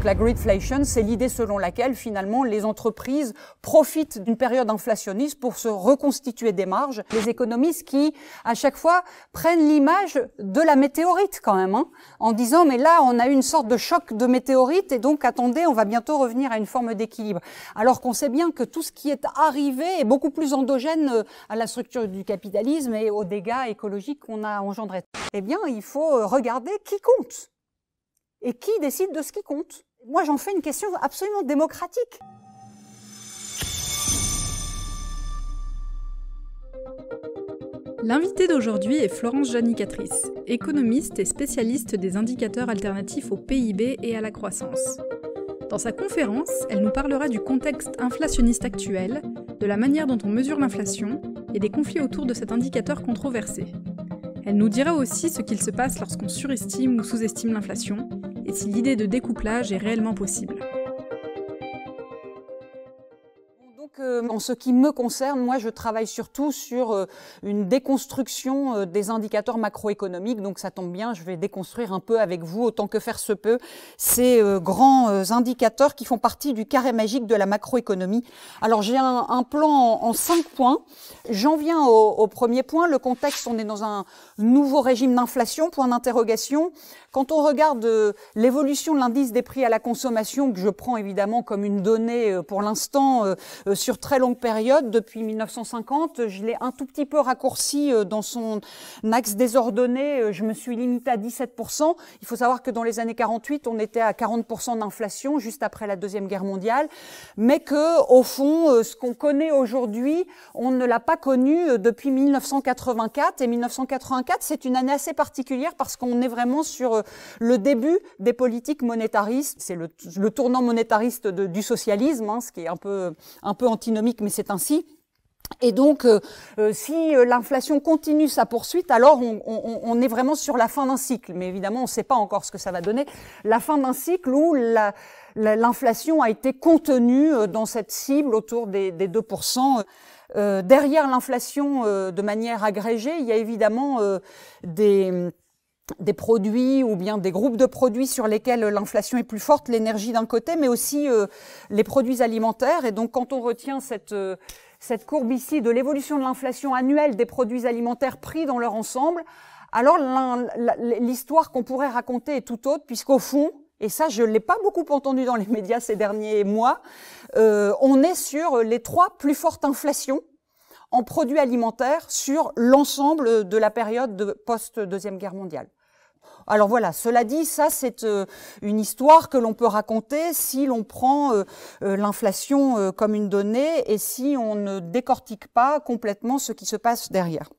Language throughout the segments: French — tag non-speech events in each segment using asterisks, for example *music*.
Donc la gridflation, c'est l'idée selon laquelle finalement les entreprises profitent d'une période inflationniste pour se reconstituer des marges. Les économistes qui, à chaque fois, prennent l'image de la météorite quand même, hein, en disant mais là on a eu une sorte de choc de météorite et donc attendez, on va bientôt revenir à une forme d'équilibre. Alors qu'on sait bien que tout ce qui est arrivé est beaucoup plus endogène euh, à la structure du capitalisme et aux dégâts écologiques qu'on a engendrés. Eh bien, il faut regarder qui compte et qui décide de ce qui compte. Moi, j'en fais une question absolument démocratique. L'invitée d'aujourd'hui est Florence Janicatrice, économiste et spécialiste des indicateurs alternatifs au PIB et à la croissance. Dans sa conférence, elle nous parlera du contexte inflationniste actuel, de la manière dont on mesure l'inflation et des conflits autour de cet indicateur controversé. Elle nous dira aussi ce qu'il se passe lorsqu'on surestime ou sous-estime l'inflation et si l'idée de découplage est réellement possible. en ce qui me concerne, moi, je travaille surtout sur euh, une déconstruction euh, des indicateurs macroéconomiques. Donc, ça tombe bien, je vais déconstruire un peu avec vous, autant que faire se peut, ces euh, grands indicateurs qui font partie du carré magique de la macroéconomie. Alors, j'ai un, plan en, cinq points. J'en viens au, au, premier point, le contexte. On est dans un nouveau régime d'inflation. Point d'interrogation. Quand on regarde l'évolution de l'indice des prix à la consommation, que je prends évidemment comme une donnée pour l'instant sur très longue période, depuis 1950. Je l'ai un tout petit peu raccourci euh, dans son axe désordonné. Euh, je me suis limitée à 17%. Il faut savoir que dans les années 48, on était à 40% d'inflation juste après la Deuxième Guerre mondiale. Mais que, au fond, euh, ce qu'on connaît aujourd'hui, on ne l'a pas connu depuis 1984. Et 1984, c'est une année assez particulière parce qu'on est vraiment sur le début des politiques monétaristes. C'est le, tournant monétariste du socialisme, hein, ce qui est un peu, un peu antinomique, mais c'est ainsi. Et donc, euh, euh, si euh, l'inflation continue sa poursuite, alors on, est vraiment sur la fin d'un cycle. Mais évidemment, on ne sait pas encore ce que ça va donner. La fin d'un cycle où l'inflation a été contenue dans cette cible autour des, des 2%. derrière l'inflation, de manière agrégée, il y a évidemment des des produits ou bien des groupes de produits sur lesquels euh, l'inflation est plus forte, l'énergie d'un côté, mais aussi euh, les produits alimentaires. Et donc quand on retient cette, euh, cette courbe ici de l'évolution de l'inflation annuelle des produits alimentaires pris dans leur ensemble, alors l'histoire qu'on pourrait raconter est tout autre, puisqu'au fond, et ça je ne l'ai pas beaucoup entendu dans les *laughs* médias ces derniers mois, on est sur les trois plus fortes inflations en produits alimentaires sur l'ensemble de la période de post-deuxième guerre mondiale. Alors voilà, cela dit, ça c'est euh, une histoire que l'on peut raconter si l'on prend euh, euh, l'inflation comme une donnée et si on ne décortique pas complètement ce qui se passe derrière.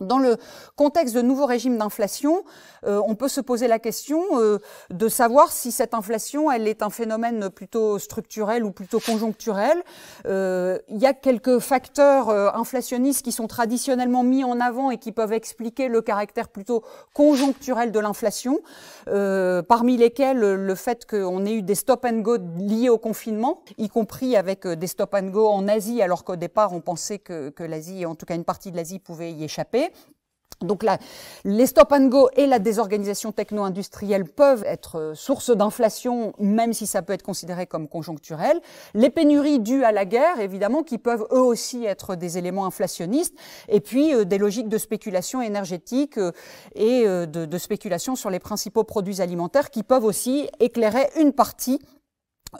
Dans le contexte de nouveaux régimes d'inflation, euh, on peut se poser la question euh, de savoir si cette inflation, elle est un phénomène plutôt structurel ou plutôt conjoncturel. Euh, il y a quelques facteurs inflationnistes qui sont traditionnellement mis en avant et qui peuvent expliquer le caractère plutôt conjoncturel de l'inflation, parmi lesquels le fait qu'on ait eu des stop and go liés au confinement, y compris avec des stop and go en Asie, alors qu'au départ on pensait que l'Asie, en tout cas une partie de l'Asie, pouvait y échapper. Donc là les stop and go et la désorganisation techno-industrielle peuvent être euh, source d'inflation, même si ça peut être considéré comme conjoncturel. Les pénuries dues à la guerre, évidemment, qui peuvent eux aussi être des éléments inflationnistes, et puis euh, des logiques de spéculation énergétique euh, et de, de spéculation sur les principaux produits alimentaires qui peuvent aussi éclairer une partie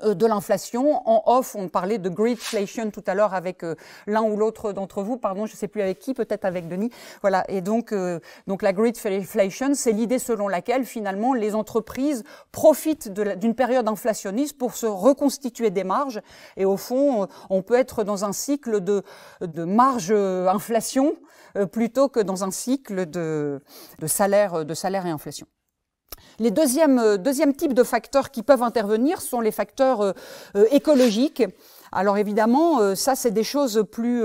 euh, de l'inflation. En off, on parlait de gridflation » tout à l'heure avec euh, l'un ou l'autre d'entre vous, pardon, je ne sais plus avec qui, peut-être avec Denis. Voilà, et donc, euh, donc la gridflation », c'est l'idée selon laquelle finalement les entreprises profitent d'une période inflationniste pour se reconstituer des marges. Et au fond, on peut être dans un cycle de, de marge inflation plutôt que dans un cycle de, de, salaire, de salaire et inflation. Les deuxièmes, euh, deuxième type de facteurs qui peuvent intervenir sont les facteurs euh, euh, écologiques. Alors évidemment, ça c'est des choses plus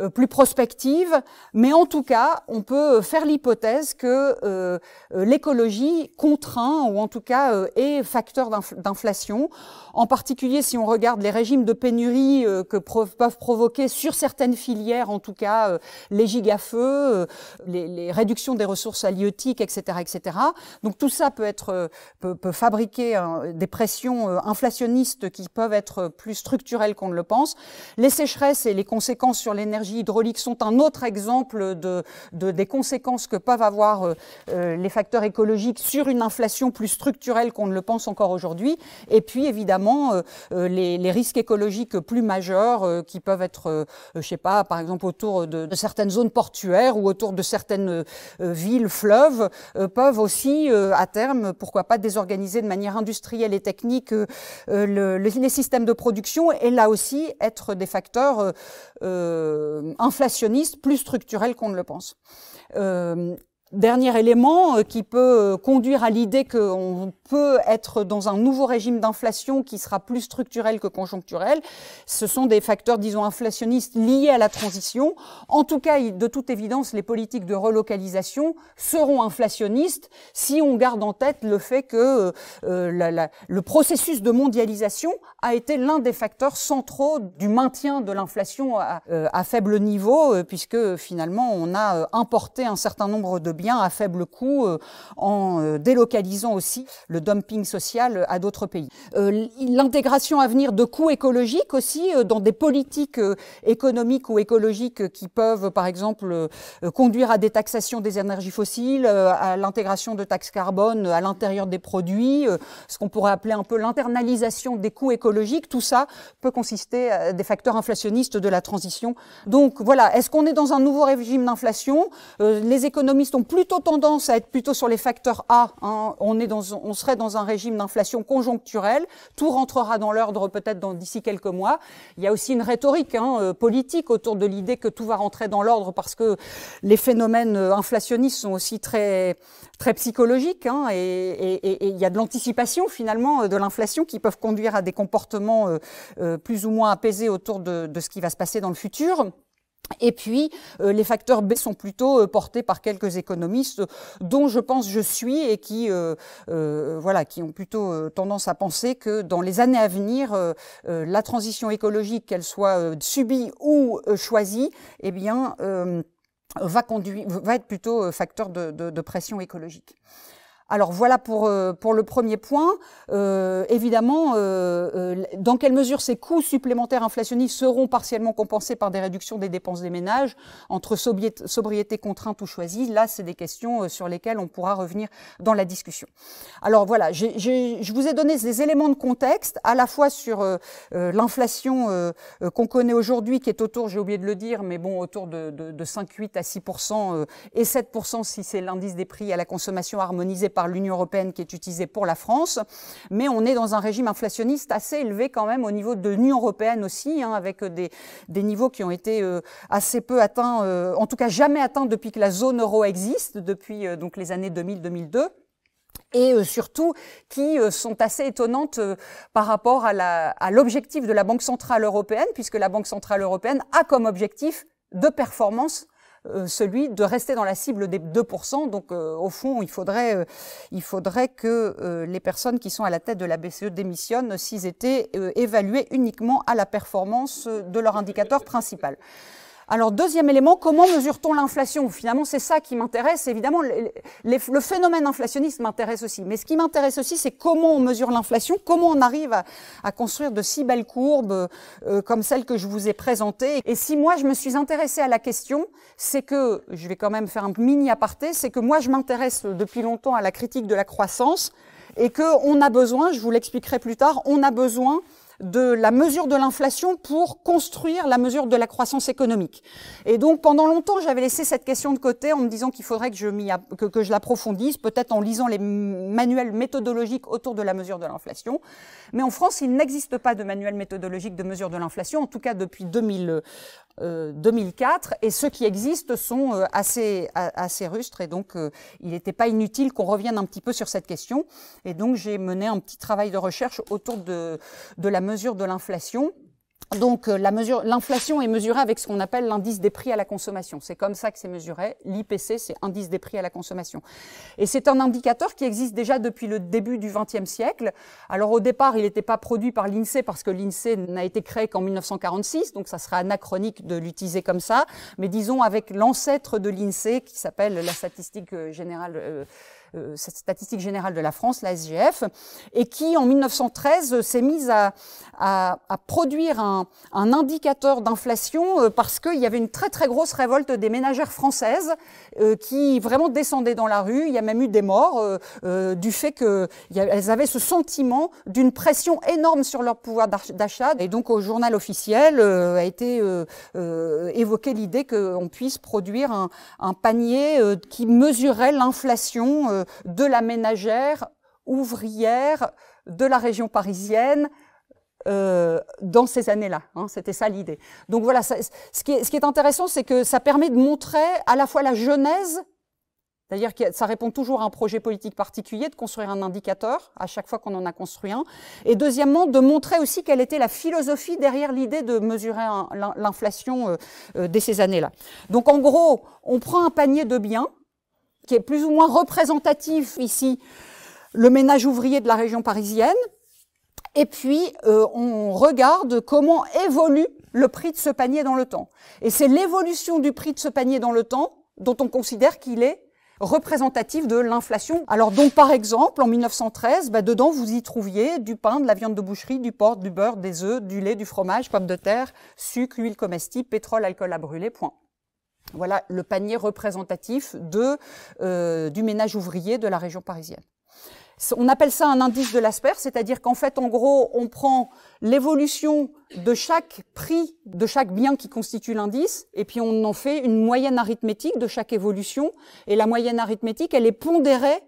euh, plus prospective, mais en tout cas, on peut faire l'hypothèse que euh, euh, l'écologie contraint, ou en tout cas est facteur d'inflation, en particulier si on regarde les régimes de pénurie que peuvent provoquer sur certaines filières, en tout cas les gigafeux, les, les, réductions des ressources halieutiques, etc., etc. Donc tout ça peut être peut, fabriquer des pressions inflationnistes qui peuvent être plus structurelles qu'on ne le pense. Les sécheresses et les conséquences sur l'énergie hydrauliques sont un autre exemple de, des conséquences que peuvent avoir euh, euh, les facteurs écologiques sur une inflation plus structurelle qu'on ne le pense encore aujourd'hui. Et puis évidemment euh, les, risques écologiques plus majeurs qui peuvent être, je sais pas, par exemple autour de, certaines zones portuaires ou autour de certaines villes, fleuves, peuvent aussi à terme, pourquoi pas, désorganiser de manière industrielle et technique le, les systèmes de production et là aussi être des facteurs euh, inflationniste, plus structurel qu'on ne le pense. Euh, Dernier élément euh, qui peut euh, conduire à l'idée qu'on peut être dans un nouveau régime d'inflation qui sera plus structurel que conjoncturel, ce sont des facteurs, disons, inflationnistes liés à la transition. En tout cas, de toute évidence, les politiques de relocalisation seront inflationnistes si on garde en tête le fait que euh, le processus de mondialisation a été l'un des facteurs centraux du maintien de l'inflation à, à, faible niveau, puisque finalement, on a importé un certain nombre de bien à faible coût euh, en euh, délocalisant aussi le dumping social à d'autres pays. Euh, l'intégration à venir de coûts écologiques aussi dans des politiques économiques ou écologiques qui peuvent par exemple conduire à des taxations des énergies fossiles, à l'intégration de taxes carbone à l'intérieur des produits, ce qu'on pourrait appeler un peu l'internalisation des coûts écologiques, tout ça peut consister à des facteurs inflationnistes de la transition. Donc voilà, est-ce qu'on est dans un nouveau régime d'inflation Les économistes ont plutôt tendance à être plutôt sur les facteurs A. Hein. On, est dans, on serait dans un régime d'inflation conjoncturelle. Tout rentrera dans l'ordre peut-être dans, d'ici quelques mois. Il y a aussi une rhétorique hein, euh, politique autour de l'idée que tout va rentrer dans l'ordre parce que les phénomènes euh, inflationnistes sont aussi très très psychologiques hein, et, et, et il y a de l'anticipation finalement euh, de l'inflation qui peuvent conduire à des comportements plus ou moins apaisés autour de, de ce qui va se passer dans le futur. Et puis, euh, les facteurs B sont plutôt euh, portés par quelques économistes euh, dont je pense je suis et qui, voilà, qui ont plutôt tendance à penser que dans les années à venir, la transition écologique, qu'elle soit subie ou choisie, eh bien, va, être plutôt facteur de pression écologique. Alors voilà pour, euh, pour le premier point. Euh, évidemment, euh, dans quelle mesure ces coûts supplémentaires inflationnistes seront partiellement compensés par des réductions des dépenses des ménages, entre sobriété contrainte ou choisie, là, c'est des questions sur lesquelles on pourra revenir dans la discussion. Alors voilà, je vous ai donné des éléments de contexte, à la fois sur l'inflation qu'on connaît aujourd'hui, qui est autour, j'ai oublié de le dire, mais bon, autour de, de, de à 6 et 7 si c'est l'indice des prix à la consommation harmonisé par l'Union européenne qui est utilisée pour la France, mais on est dans un régime inflationniste assez élevé quand même au niveau de l'Union européenne aussi, hein, avec des, des, niveaux qui ont été euh, assez peu atteints, euh, en tout cas jamais atteints depuis que la zone euro existe, depuis euh, donc les années 2000-2002 et surtout qui sont assez étonnantes par rapport à l'objectif à de la Banque centrale européenne, puisque la Banque centrale européenne a comme objectif de performance euh, celui de rester dans la cible des 2%. Donc, euh, au fond, il faudrait, euh, il faudrait que les personnes qui sont à la tête de la BCE démissionnent s'ils étaient évalués uniquement à la performance de leur indicateur principal. Alors, deuxième élément, comment mesure-t-on l'inflation Finalement, c'est ça qui m'intéresse. Évidemment, le phénomène inflationniste m'intéresse aussi. Mais ce qui m'intéresse aussi, c'est comment on mesure l'inflation, comment on arrive à, construire de si belles courbes euh, comme celles que je vous ai présentées. Et si moi, je me suis intéressée à la question, c'est que, je vais quand même faire un mini aparté, c'est que moi, je m'intéresse depuis longtemps à la critique de la croissance et qu'on a besoin, je vous l'expliquerai plus tard, on a besoin de la mesure de l'inflation pour construire la mesure de la croissance économique. Et donc pendant longtemps, j'avais laissé cette question de côté en me disant qu'il faudrait que je, que, que je l'approfondisse, peut-être en lisant les manuels méthodologiques autour de la mesure de l'inflation. Mais en France, il n'existe pas de manuel méthodologique de mesure de l'inflation, en tout cas depuis 2000. 2004 euh, et ceux qui existent sont euh, assez assez rustres et donc euh, il n'était pas inutile qu'on revienne un petit peu sur cette question et donc j'ai mené un petit travail de recherche autour de de la mesure de l'inflation donc euh, la mesure, l'inflation est mesurée avec ce qu'on appelle l'indice des prix à la consommation. C'est comme ça que c'est mesuré. L'IPC, c'est indice des prix à la consommation. Et c'est un indicateur qui existe déjà depuis le début du XXe siècle. Alors au départ, il n'était pas produit par l'INSEE parce que l'INSEE n'a été créé qu'en 1946, donc ça serait anachronique de l'utiliser comme ça. Mais disons avec l'ancêtre de l'INSEE qui s'appelle la statistique générale. Euh, euh, cette statistique générale de la France, la SGF, et qui en 1913 s'est mise à, à, à produire un, un indicateur d'inflation euh, parce qu'il y avait une très très grosse révolte des ménagères françaises euh, qui vraiment descendaient dans la rue. Il y a même eu des morts du fait qu'elles avaient ce sentiment d'une pression énorme sur leur pouvoir d'achat. Et donc au journal officiel a été évoqué l'idée qu'on puisse produire un, un panier qui mesurait l'inflation euh, de la ménagère ouvrière de la région parisienne euh, dans ces années-là. Hein, c'était ça l'idée. Donc voilà, ce, qui est, intéressant, c'est que ça permet de montrer à la fois la genèse, c'est-à-dire que ça répond toujours à un projet politique particulier, de construire un indicateur à chaque fois qu'on en a construit un, et deuxièmement, de montrer aussi quelle était la philosophie derrière l'idée de mesurer l'inflation euh, dès ces années-là. Donc en gros, on prend un panier de biens, qui est plus ou moins représentatif ici, le ménage ouvrier de la région parisienne. Et puis, euh, on regarde comment évolue le prix de ce panier dans le temps. Et c'est l'évolution du prix de ce panier dans le temps dont on considère qu'il est représentatif de l'inflation. Alors donc par exemple en 1913, bah, dedans vous y trouviez du pain, de la viande de boucherie, du porc, du beurre, des œufs, du lait, du fromage, pommes de terre, sucre, huile comestible, pétrole, alcool à brûler, point. Voilà le panier représentatif euh, du ménage ouvrier de la région parisienne. On appelle ça un indice de l'asper, c'est-à-dire qu'en fait, en gros, on prend l'évolution de chaque prix, de chaque bien qui constitue l'indice, et puis on en fait une moyenne arithmétique de chaque évolution. Et la moyenne arithmétique, elle est pondérée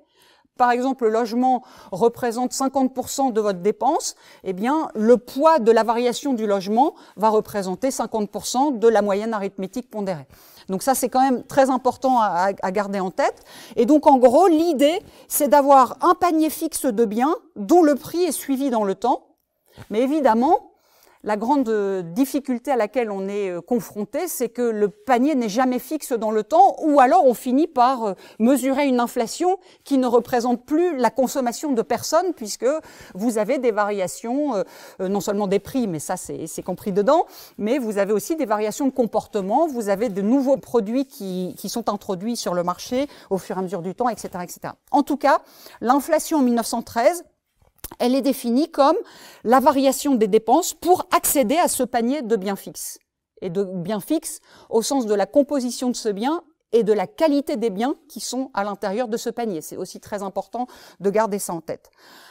par exemple, le logement représente 50% de votre dépense, eh bien, le poids de la variation du logement va représenter 50% de la moyenne arithmétique pondérée. Donc ça, c'est quand même très important à, garder en tête. Et donc, en gros, l'idée, c'est d'avoir un panier fixe de biens dont le prix est suivi dans le temps. Mais évidemment, la grande euh, difficulté à laquelle on est euh, confronté, c'est que le panier n'est jamais fixe dans le temps, ou alors on finit par euh, mesurer une inflation qui ne représente plus la consommation de personnes, puisque vous avez des variations, non seulement des prix, mais ça c'est compris dedans, mais vous avez aussi des variations de comportement, vous avez de nouveaux produits qui, sont introduits sur le marché au fur et à mesure du temps, etc. etc. En tout cas, l'inflation en 1913, elle est définie comme la variation des dépenses pour accéder à ce panier de biens fixes. Et de biens fixes au sens de la composition de ce bien et de la qualité des biens qui sont à l'intérieur de ce panier. C'est aussi très important de garder ça en tête.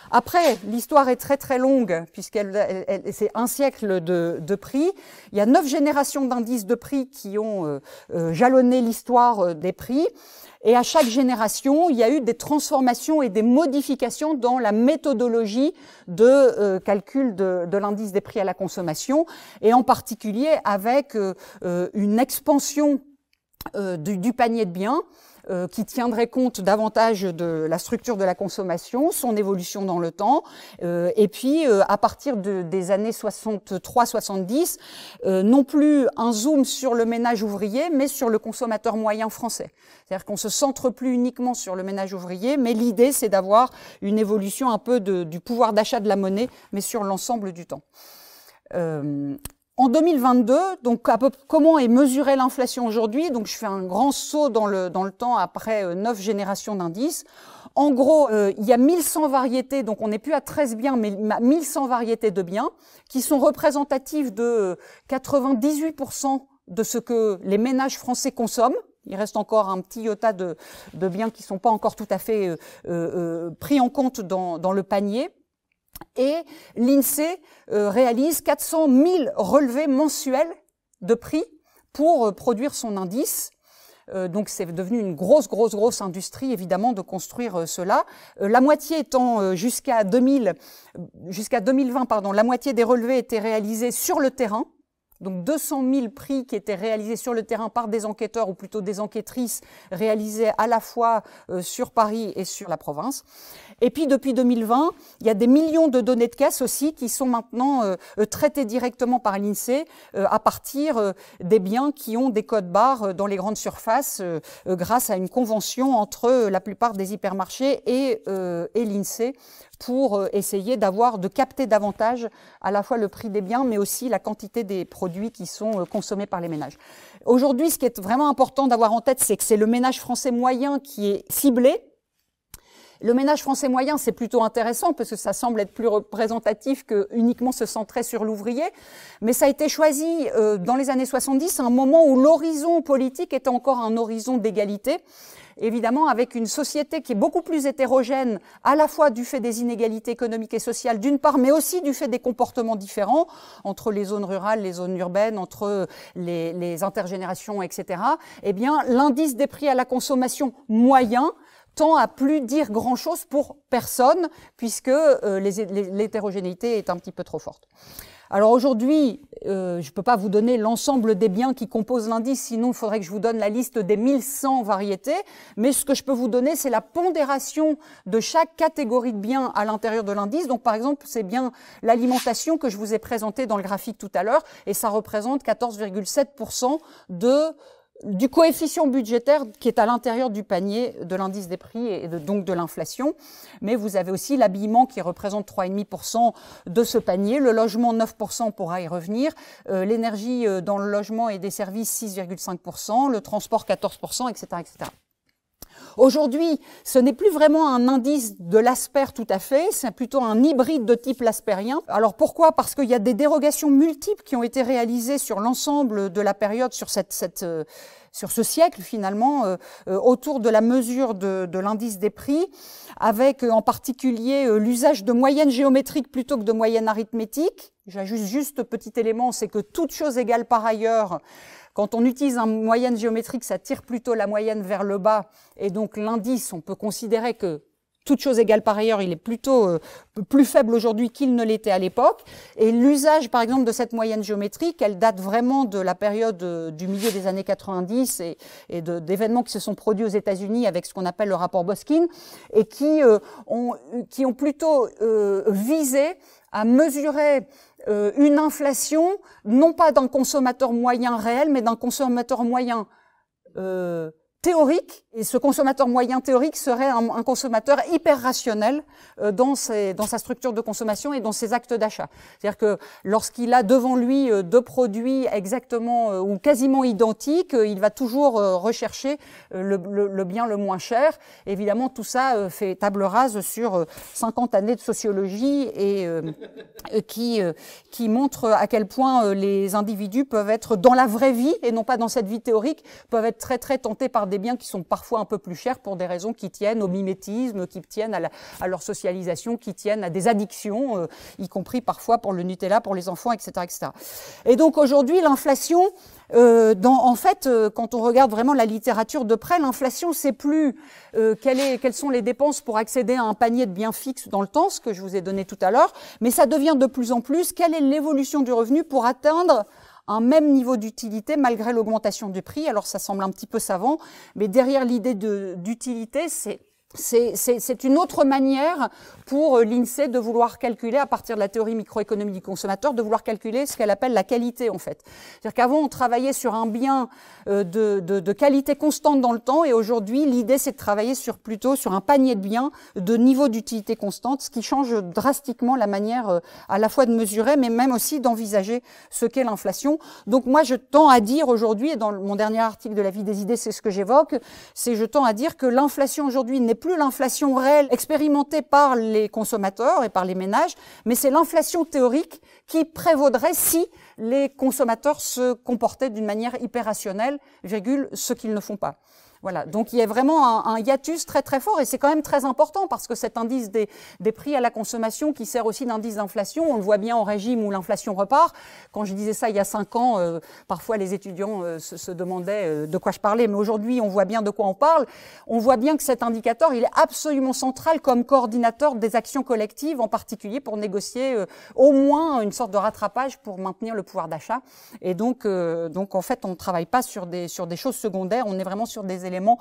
Après, l'histoire est très très longue puisqu'elle c'est un siècle de, prix. Il y a neuf générations d'indices de prix qui ont euh, euh, jalonné l'histoire euh, des prix. Et à chaque génération, il y a eu des transformations et des modifications dans la méthodologie de euh, calcul de, l'indice des prix à la consommation, et en particulier avec euh, euh, une expansion du, du, panier de biens euh, qui tiendrait compte davantage de la structure de la consommation, son évolution dans le temps. Euh, et puis, euh, à partir des années 63-70, non plus un zoom sur le ménage ouvrier, mais sur le consommateur moyen français. C'est-à-dire qu'on se centre plus uniquement sur le ménage ouvrier, mais l'idée, c'est d'avoir une évolution un peu du pouvoir d'achat de la monnaie, mais sur l'ensemble du temps. Euh, en 2022, donc comment est mesurée l'inflation aujourd'hui Donc je fais un grand saut dans le, dans le temps après euh, neuf générations d'indices. En gros, euh, il y a 1100 variétés, donc on n'est plus à 13 biens, mais 1100 variétés de biens qui sont représentatives de 98% euh, de ce que les ménages français consomment. Il reste encore un petit iota de, de biens qui ne sont pas encore tout à fait pris en compte dans, dans le panier. Et l'INSEE euh, réalise 400 000 relevés mensuels de prix pour euh, produire son indice euh, donc c'est devenu une grosse, grosse, grosse industrie, évidemment, de construire cela. la moitié étant jusqu'à jusqu'à 2020, pardon, la moitié des relevés étaient réalisés sur le terrain, donc 200 000 prix qui étaient réalisés sur le terrain par des enquêteurs ou plutôt des enquêtrices réalisés à la fois euh, sur Paris et sur la province. Et puis depuis 2020, il y a des millions de données de caisse aussi qui sont maintenant euh, traitées directement par l'INSEE euh, à partir des biens qui ont des codes barres dans les grandes surfaces grâce à une convention entre la plupart des hypermarchés et, et l'INSEE pour euh, essayer d'avoir, de capter davantage à la fois le prix des biens, mais aussi la quantité des produits qui sont euh, consommés par les ménages. Aujourd'hui, ce qui est vraiment important d'avoir en tête, c'est que c'est le ménage français moyen qui est ciblé, le ménage français moyen, c'est plutôt intéressant parce que ça semble être plus représentatif que uniquement se centrer sur l'ouvrier. Mais ça a été choisi euh, dans les années 70, à un moment où l'horizon politique était encore un horizon d'égalité évidemment avec une société qui est beaucoup plus hétérogène, à la fois du fait des inégalités économiques et sociales d'une part, mais aussi du fait des comportements différents entre les zones rurales, les zones urbaines, entre les, intergénérations, etc. Eh bien, l'indice des prix à la consommation moyen tend à plus dire grand-chose pour personne, puisque euh, l'hétérogénéité est un petit peu trop forte. Alors aujourd'hui, euh, je ne peux pas vous donner l'ensemble des biens qui composent l'indice, sinon il faudrait que je vous donne la liste des 1100 variétés, mais ce que je peux vous donner, c'est la pondération de chaque catégorie de biens à l'intérieur de l'indice. Donc par exemple, c'est bien l'alimentation que je vous ai présentée dans le graphique tout à l'heure, et ça représente 14,7% de du coefficient budgétaire qui est à l'intérieur du panier de l'indice des prix et donc de l'inflation. Mais vous avez aussi l'habillement qui représente 3,5% de ce panier, le logement 9%, pourra y revenir, euh, l'énergie euh, dans le logement et des services 6,5%, le transport 14%, etc. etc. Aujourd'hui, ce n'est plus vraiment un indice de l'asper tout à fait, c'est plutôt un hybride de type l'aspérien. Alors pourquoi Parce qu'il y a des dérogations multiples qui ont été réalisées sur l'ensemble de la période, sur cette, cette euh, sur ce siècle finalement euh, euh, autour de la mesure de, l'indice des prix, avec en particulier l'usage de moyennes géométriques plutôt que de moyennes arithmétiques. J'ajuste juste petit élément, c'est que toute chose égale par ailleurs, quand on utilise une moyenne géométrique, ça tire plutôt la moyenne vers le bas, et donc l'indice, on peut considérer que toute chose égale par ailleurs, il est plutôt euh, plus faible aujourd'hui qu'il ne l'était à l'époque. Et l'usage, par exemple, de cette moyenne géométrique, elle date vraiment de la période euh, du milieu des années 90 et, et d'événements qui se sont produits aux États-Unis avec ce qu'on appelle le rapport Boskin et qui euh, ont plutôt visé à mesurer euh, une inflation, non pas d'un consommateur moyen réel, mais d'un consommateur moyen euh, théorique, et ce consommateur moyen théorique serait un, consommateur hyper rationnel euh, dans, ses, dans sa structure de consommation et dans ses actes d'achat. C'est-à-dire que lorsqu'il a devant lui euh, deux produits exactement euh, ou quasiment identiques, il va toujours rechercher le, le, bien le moins cher. Évidemment, tout ça fait table rase sur 50 années de sociologie et qui, qui montre à quel point les individus peuvent être dans la vraie vie et non pas dans cette vie théorique, peuvent être très très tentés par des biens qui sont parfois un peu plus chers pour des raisons qui tiennent au mimétisme, qui tiennent à, leur socialisation, qui tiennent à des addictions, euh, y compris parfois pour le Nutella, pour les enfants, etc. etc. Et donc aujourd'hui, l'inflation, euh, en fait, euh, quand on regarde vraiment la littérature de près, l'inflation, c'est plus est, quelles sont les dépenses pour accéder à un panier de biens fixes dans le temps, ce que je vous ai donné tout à l'heure, mais ça devient de plus en plus quelle est l'évolution du revenu pour atteindre un même niveau d'utilité malgré l'augmentation du prix. Alors ça semble un petit peu savant, mais derrière l'idée d'utilité, c'est c'est une autre manière pour euh, l'INSEE de vouloir calculer, à partir de la théorie microéconomique du consommateur, de vouloir calculer ce qu'elle appelle la qualité, en fait. C'est-à-dire qu'avant, on travaillait sur un bien euh, de, qualité constante dans le temps, et aujourd'hui, l'idée, c'est de travailler sur plutôt sur un panier de biens de niveau d'utilité constante, ce qui change drastiquement la manière euh, à la fois de mesurer, mais même aussi d'envisager ce qu'est l'inflation. Donc moi, je tends à dire aujourd'hui, et dans mon dernier article de la vie des idées, c'est ce que j'évoque, c'est je tends à dire que l'inflation aujourd'hui n'est plus l'inflation réelle expérimentée par les consommateurs et par les ménages, mais c'est l'inflation théorique qui prévaudrait si les consommateurs se comportaient d'une manière hyper rationnelle, ce qu'ils ne font pas. Voilà. Donc il y a vraiment un, hiatus très très fort et c'est quand même très important parce que cet indice des, prix à la consommation qui sert aussi d'indice d'inflation, on le voit bien en régime où l'inflation repart. Quand je disais ça il y a cinq ans, euh, parfois les étudiants euh, se, demandaient euh, de quoi je parlais, mais aujourd'hui on voit bien de quoi on parle. On voit bien que cet indicateur il est absolument central comme coordinateur des actions collectives, en particulier pour négocier au moins une sorte de rattrapage pour maintenir le pouvoir d'achat. Et donc donc en fait on ne travaille pas sur des sur des choses secondaires, on est vraiment sur des éléments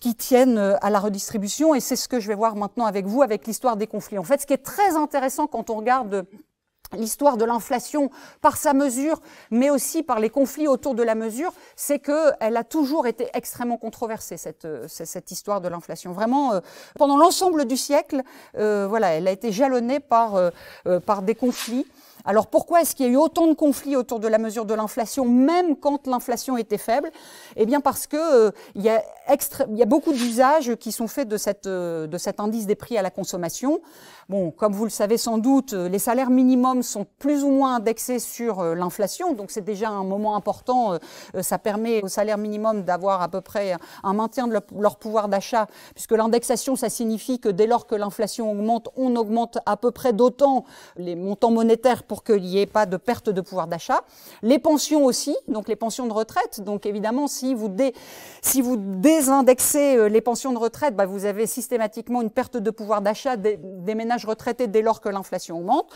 qui tiennent euh, à la redistribution. Et c'est ce que je vais voir maintenant avec vous, avec l'histoire des conflits. En fait, ce qui est très intéressant quand on regarde l'histoire de l'inflation par sa mesure, mais aussi par les conflits autour de la mesure, c'est qu'elle a toujours été extrêmement controversée, cette, euh, histoire de l'inflation. Vraiment, euh, pendant l'ensemble du siècle, euh, voilà, elle a été jalonnée par, des conflits. Alors pourquoi est-ce qu'il y a eu autant de conflits autour de la mesure de l'inflation, même quand l'inflation était faible Eh bien parce que il y, y, a beaucoup d'usages qui sont faits de, de cet indice des prix à la consommation. Bon, comme vous le savez sans doute, les salaires minimums sont plus ou moins indexés sur euh, l'inflation, donc c'est déjà un moment important. Euh, euh, ça permet au salaire minimum d'avoir à peu près un maintien de leur pouvoir d'achat, puisque l'indexation, ça signifie que dès lors que l'inflation augmente, on augmente à peu près d'autant les montants monétaires pour qu'il n'y ait pas de perte de pouvoir d'achat. Les pensions aussi, donc les pensions de retraite. Donc évidemment, si vous, si vous désindexez les pensions de retraite, bah, vous avez systématiquement une perte de pouvoir d'achat des, ménages retraités dès lors que l'inflation augmente.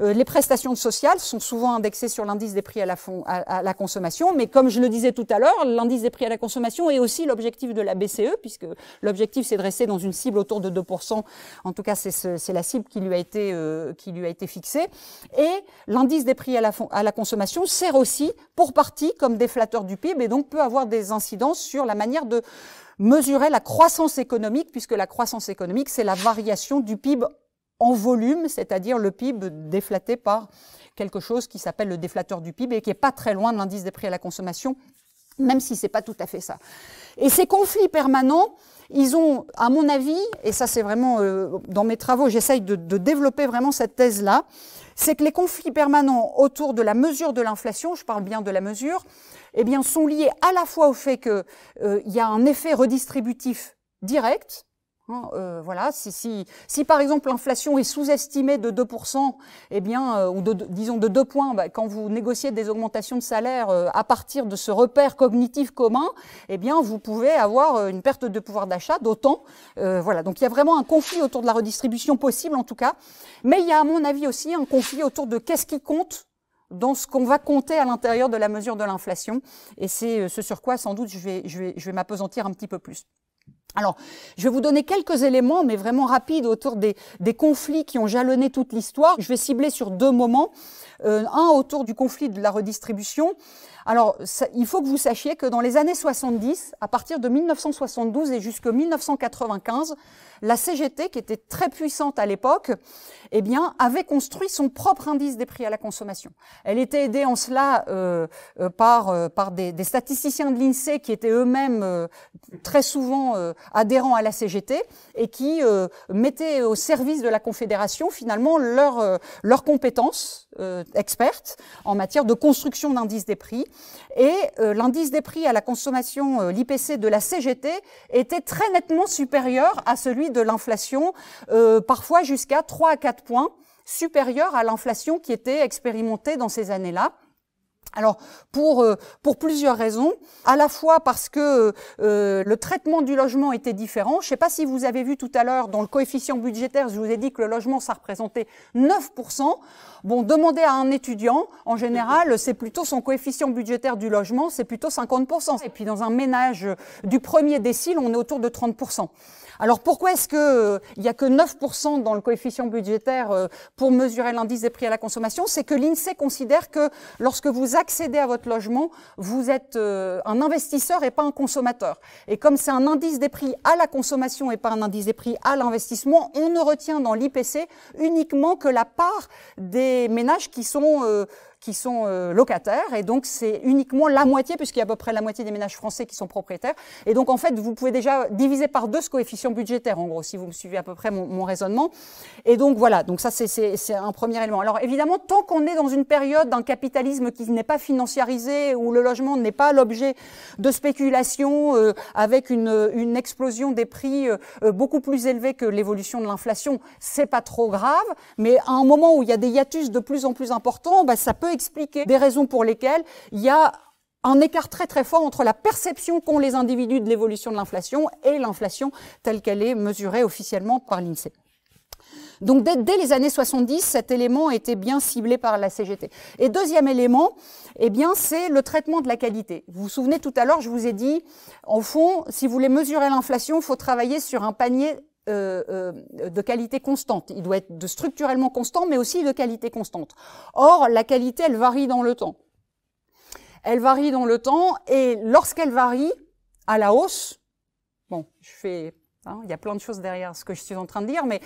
les prestations sociales sont souvent indexées sur l'indice des prix à la, consommation, mais comme je le disais tout à l'heure, l'indice des prix à la consommation est aussi l'objectif de la BCE, puisque l'objectif s'est dressé dans une cible autour de 2%, en tout cas c'est la cible qui lui a été, euh, qui lui a été fixée, et l'indice des prix à la consommation sert aussi pour partie comme déflateur du PIB et donc peut avoir des incidences sur la manière de mesurer la croissance économique, puisque la croissance économique, c'est la variation du PIB en volume, c'est-à-dire le PIB déflaté par quelque chose qui s'appelle le déflateur du PIB et qui est pas très loin de l'indice des prix à la consommation, même si c'est pas tout à fait ça. Et ces conflits permanents, ils ont, à mon avis, et ça c'est vraiment euh, dans mes travaux, j'essaye de, développer vraiment cette thèse-là, c'est que les conflits permanents autour de la mesure de l'inflation, je parle bien de la mesure, eh bien sont liés à la fois au fait qu'il euh, y a un effet redistributif direct, Hein, euh, voilà, si, par exemple l'inflation est sous-estimée de 2%, eh bien, euh, ou disons de 2 points, bah, quand vous négociez des augmentations de salaire euh, à partir de ce repère cognitif commun, eh bien, vous pouvez avoir une perte de pouvoir d'achat d'autant. voilà, donc il y a vraiment un conflit autour de la redistribution possible en tout cas, mais il y a à mon avis aussi un conflit autour de qu'est-ce qui compte dans ce qu'on va compter à l'intérieur de la mesure de l'inflation, et c'est ce sur quoi sans doute je vais, je vais, je vais m'apesantir un petit peu plus. Alors, je vais vous donner quelques éléments, mais vraiment rapides, autour des, conflits qui ont jalonné toute l'histoire. Je vais cibler sur deux moments. Euh, un autour du conflit de la redistribution, alors, il faut que vous sachiez que dans les années 70, à partir de 1972 et jusqu'en 1995, la CGT, qui était très puissante à l'époque, eh bien, avait construit son propre indice des prix à la consommation. Elle était aidée en cela euh, euh, par, euh, par des, statisticiens de l'INSEE qui étaient eux-mêmes très souvent adhérents à la CGT et qui mettaient au service de la Confédération finalement leurs compétences expertes en matière de construction d'indices des prix et euh, l'indice des prix à la consommation, euh, l'IPC de la CGT, était très nettement supérieur à celui de l'inflation, euh, parfois jusqu'à 3 à 4 points supérieur à l'inflation qui était expérimentée dans ces années-là alors euh, pour, plusieurs raisons, à la fois parce que euh, le traitement du logement était différent. Je ne sais pas si vous avez vu tout à l'heure dans le coefficient budgétaire, je vous ai dit que le logement ça représentait 9%. Bon, demander à un étudiant, en général, c'est plutôt son coefficient budgétaire du logement, c'est plutôt 50%. Et puis dans un ménage du premier décile, on est autour de 30%. Alors pourquoi est-ce qu'il euh, il n'y a que 9% dans le coefficient budgétaire euh, pour mesurer l'indice des prix à la consommation C'est que l'INSEE considère que lorsque vous accédez à votre logement, vous êtes euh, un investisseur et pas un consommateur. Et comme c'est un indice des prix à la consommation et pas un indice des prix à l'investissement, on ne retient dans l'IPC uniquement que la part des ménages qui sont qui sont euh, locataires. Et donc, c'est uniquement la moitié, puisqu'il y a à peu près la moitié des ménages français qui sont propriétaires. Et donc, en fait, vous pouvez déjà diviser par deux ce coefficient budgétaire, en gros, si vous me suivez à peu près mon, raisonnement. Et donc, voilà. Donc, ça, c'est un premier élément. Alors, évidemment, tant qu'on est dans une période d'un capitalisme qui n'est pas financiarisé, où le logement n'est pas l'objet de spéculation, euh, avec une, une, explosion des prix euh, beaucoup plus élevée que l'évolution de l'inflation, c'est pas trop grave. Mais à un moment où il y a des hiatus de plus en plus importants, bah, ça peut expliquer des raisons pour lesquelles il y a un écart très très fort entre la perception qu'ont les individus de l'évolution de l'inflation et l'inflation telle qu'elle est mesurée officiellement par l'INSEE. Donc dès, dès, les années 70, cet élément était bien ciblé par la CGT. Et deuxième élément, eh bien, c'est le traitement de la qualité. Vous vous souvenez tout à l'heure, je vous ai dit, en fond, si vous voulez mesurer l'inflation, il faut travailler sur un panier euh, euh, de qualité constante. Il doit être de structurellement constant, mais aussi de qualité constante. Or, la qualité, elle varie dans le temps. Elle varie dans le temps, et lorsqu'elle varie à la hausse, bon, je fais, hein, il y a plein de choses derrière ce que je suis en train de dire, mais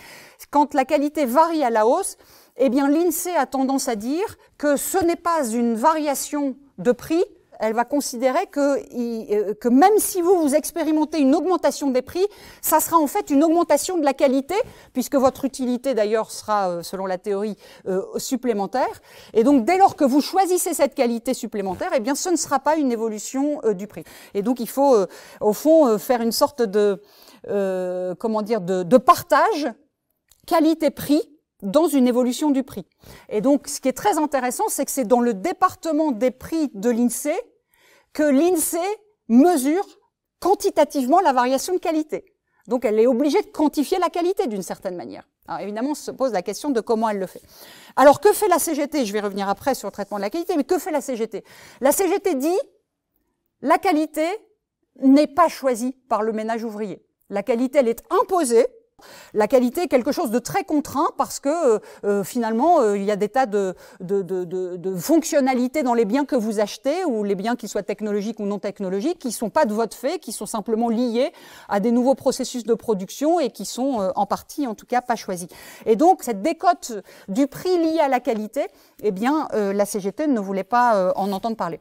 quand la qualité varie à la hausse, eh bien, l'INSEE a tendance à dire que ce n'est pas une variation de prix, elle va considérer que, euh, que même si vous, vous expérimentez une augmentation des prix, ça sera en fait une augmentation de la qualité, puisque votre utilité d'ailleurs sera, euh, selon la théorie, euh, supplémentaire. Et donc dès lors que vous choisissez cette qualité supplémentaire, eh bien ce ne sera pas une évolution du prix. Et donc il faut, au fond, faire une sorte de, comment dire, de partage qualité-prix dans une évolution du prix. Et donc, ce qui est très intéressant, c'est que c'est dans le département des prix de l'INSEE que l'INSEE mesure quantitativement la variation de qualité. Donc, elle est obligée de quantifier la qualité d'une certaine manière. Alors, évidemment, on se pose la question de comment elle le fait. Alors, que fait la CGT Je vais revenir après sur le traitement de la qualité, mais que fait la CGT La CGT dit la qualité n'est pas choisie par le ménage ouvrier. La qualité, elle est imposée la qualité est quelque chose de très contraint parce que euh, euh, finalement, euh, il y a des tas de, fonctionnalités dans les biens que vous achetez, ou les biens qui soient technologiques ou non technologiques, qui ne sont pas de votre fait, qui sont simplement liés à des nouveaux processus de production et qui sont en partie, en tout cas, pas choisis. Et donc, cette décote du prix lié à la qualité, eh bien, la CGT ne voulait pas en entendre parler.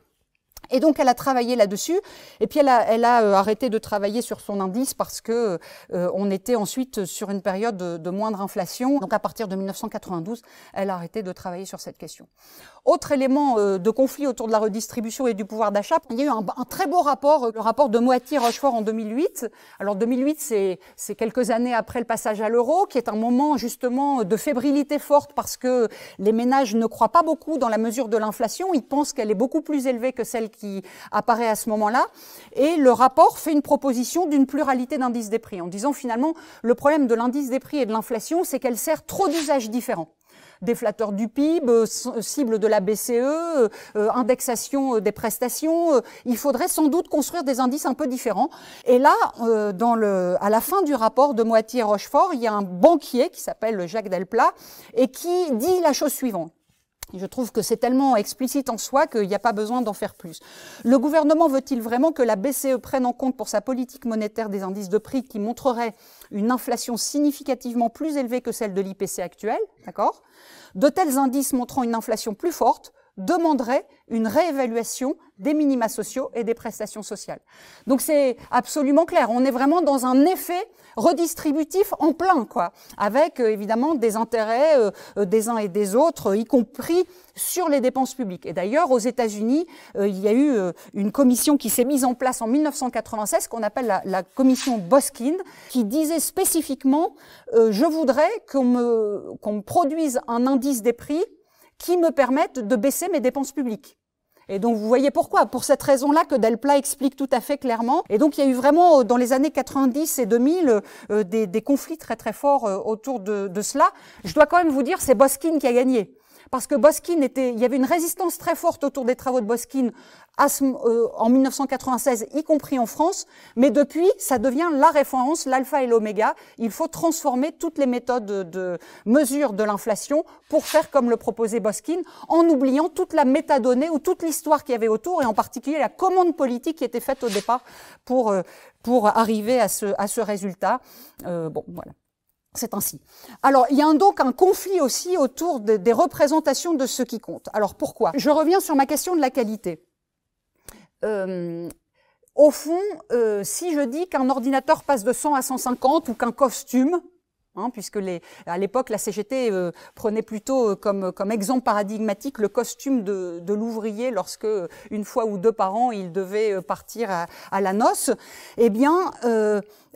Et donc, elle a travaillé là-dessus. Et puis, elle a, elle a euh, arrêté de travailler sur son indice parce que euh, on était ensuite sur une période de, de, moindre inflation. Donc, à partir de 1992, elle a arrêté de travailler sur cette question. Autre élément euh, de conflit autour de la redistribution et du pouvoir d'achat, il y a eu un, un très beau rapport, le rapport de Moati-Rochefort en 2008. Alors, 2008, c'est, c'est quelques années après le passage à l'euro, qui est un moment justement de fébrilité forte parce que les ménages ne croient pas beaucoup dans la mesure de l'inflation. Ils pensent qu'elle est beaucoup plus élevée que celle qui apparaît à ce moment-là. Et le rapport fait une proposition d'une pluralité d'indices des prix, en disant finalement le problème de l'indice des prix et de l'inflation, c'est qu'elle sert trop d'usages différents déflateur du PIB, euh, euh, cible de la BCE, euh, indexation des prestations. il faudrait sans doute construire des indices un peu différents. Et là, dans le, à la fin du rapport de Moitié-Rochefort, il y a un banquier qui s'appelle Jacques Delplat et qui dit la chose suivante. Je trouve que c'est tellement explicite en soi qu'il n'y a pas besoin d'en faire plus. Le gouvernement veut-il vraiment que la BCE prenne en compte pour sa politique monétaire des indices de prix qui montreraient une inflation significativement plus élevée que celle de l'IPC actuelle, d'accord De tels indices montrant une inflation plus forte demanderait une réévaluation des minima sociaux et des prestations sociales. Donc c'est absolument clair. On est vraiment dans un effet redistributif en plein, quoi, avec euh, évidemment des intérêts euh, euh, des uns et des autres, y compris sur les dépenses publiques. Et d'ailleurs, aux États-Unis, il y a eu une commission qui s'est mise en place en 1996, qu'on appelle la, commission Boskin, qui disait spécifiquement je voudrais qu'on me, qu'on me produise un indice des prix qui me permettent de baisser mes dépenses publiques. Et donc vous voyez pourquoi, pour cette raison-là que Delplat explique tout à fait clairement. Et donc il y a eu vraiment euh, dans les années 90 et 2000 euh, des, conflits très très forts euh, autour de, de, cela. Je dois quand même vous dire, c'est Boskin qui a gagné parce que Boskin était, il y avait une résistance très forte autour des travaux de Boskin euh, en 1996, y compris en France, mais depuis, ça devient la référence, l'alpha et l'oméga. Il faut transformer toutes les méthodes de, mesure de l'inflation pour faire comme le proposait Boskin, en oubliant toute la métadonnée ou toute l'histoire qu'il y avait autour, et en particulier la commande politique qui était faite au départ pour, euh, pour arriver à ce, à ce résultat. Euh, bon, voilà. C'est ainsi. Alors, il y a donc un conflit aussi autour des représentations de ce qui compte. Alors, pourquoi Je reviens sur ma question de la qualité. Euh, au fond, euh, si je dis qu'un ordinateur passe de 100 à 150 ou qu'un costume Hein, puisque les, à l'époque la CGT euh, prenait plutôt euh, comme, exemple paradigmatique le costume de, l'ouvrier lorsque euh, une fois ou deux par an il devait partir à, la noce. Eh bien,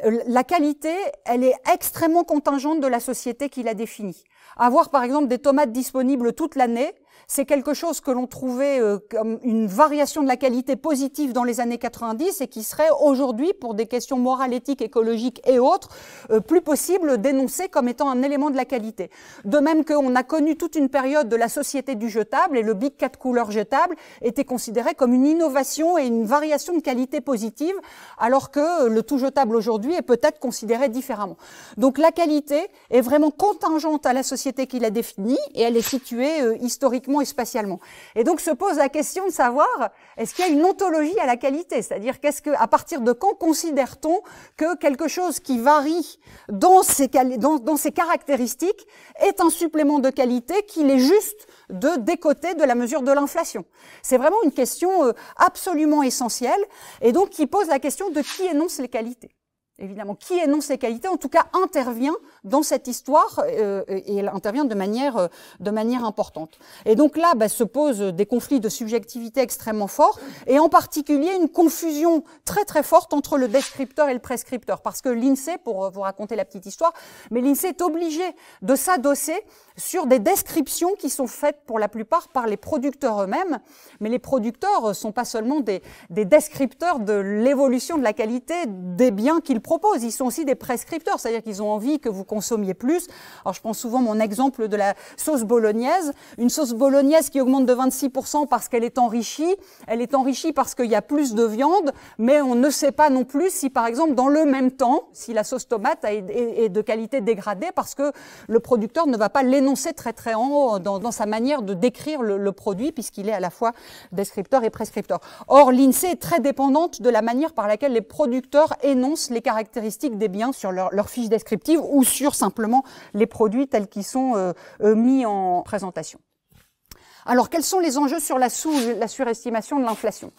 la qualité, elle est extrêmement contingente de la société qui la définit. Avoir par exemple des tomates disponibles toute l'année, c'est quelque chose que l'on trouvait euh, comme une variation de la qualité positive dans les années 90 et qui serait aujourd'hui, pour des questions morales, éthiques, écologiques et autres, euh, plus possible d'énoncer comme étant un élément de la qualité. De même qu'on a connu toute une période de la société du jetable et le Big 4 couleurs jetable était considéré comme une innovation et une variation de qualité positive, alors que le tout jetable aujourd'hui est peut-être considéré différemment. Donc la qualité est vraiment contingente à la société qui l'a définit et elle est située euh, historiquement et spatialement. Et donc se pose la question de savoir est-ce qu'il y a une ontologie à la qualité, c'est-à-dire qu'est-ce que, à partir de quand considère-t-on que quelque chose qui varie dans ses, dans ses caractéristiques est un supplément de qualité qu'il est juste de décoter de la mesure de l'inflation. C'est vraiment une question euh, absolument essentielle et donc qui pose la question de qui énonce les qualités évidemment, qui énonce les qualités, en tout cas intervient dans cette histoire euh, et elle intervient de manière, euh, de manière importante. Et donc là, bah, se posent des conflits de subjectivité extrêmement forts et en particulier une confusion très très forte entre le descripteur et le prescripteur. Parce que l'INSEE, pour euh, vous raconter la petite histoire, mais l'INSEE est obligé de s'adosser sur des descriptions qui sont faites pour la plupart par les producteurs eux-mêmes. Mais les producteurs sont pas seulement des, des descripteurs de l'évolution de la qualité des biens qu'ils proposent, ils sont aussi des prescripteurs, c'est-à-dire qu'ils ont envie que vous consommiez plus. Alors je prends souvent mon exemple de la sauce bolognaise. Une sauce bolognaise qui augmente de 26% parce qu'elle est enrichie. Elle est enrichie parce qu'il y a plus de viande, mais on ne sait pas non plus si par exemple dans le même temps, si la sauce tomate est de qualité dégradée parce que le producteur ne va pas l'énoncer très très en haut hein, dans, sa manière de décrire le, produit puisqu'il est à la fois descripteur et prescripteur. Or l'INSEE est très dépendante de la manière par laquelle les producteurs énoncent les caractéristiques des biens sur leur, leur fiche descriptive ou sur simplement les produits tels qu'ils sont euh, euh, mis en présentation. Alors, quels sont les enjeux sur la, sous, la surestimation de l'inflation